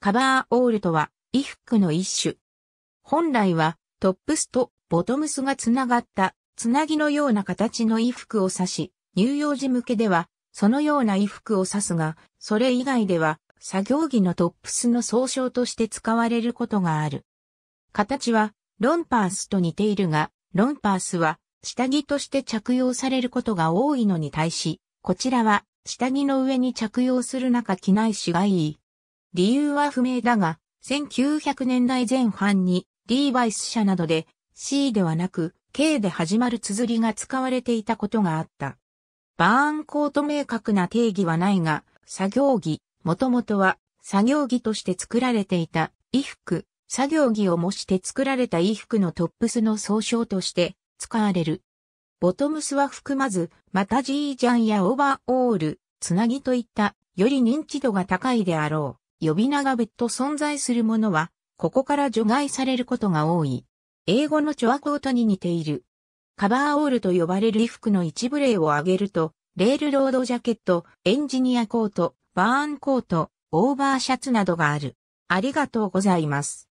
カバーオールとは、衣服の一種。本来は、トップスとボトムスがつながった、つなぎのような形の衣服を指し、乳幼児向けでは、そのような衣服を指すが、それ以外では、作業着のトップスの総称として使われることがある。形は、ロンパースと似ているが、ロンパースは、下着として着用されることが多いのに対し、こちらは、下着の上に着用する中着ないしがいい。理由は不明だが、1900年代前半にリーバイス社などで C ではなく K で始まる綴りが使われていたことがあった。バーンコート明確な定義はないが、作業着、もともとは作業着として作られていた衣服、作業着を模して作られた衣服のトップスの総称として使われる。ボトムスは含まず、またジージャンやオーバーオール、つなぎといった、より認知度が高いであろう。呼び名が別途存在するものは、ここから除外されることが多い。英語のチョアコートに似ている。カバーオールと呼ばれる衣服の一部例を挙げると、レールロードジャケット、エンジニアコート、バーンコート、オーバーシャツなどがある。ありがとうございます。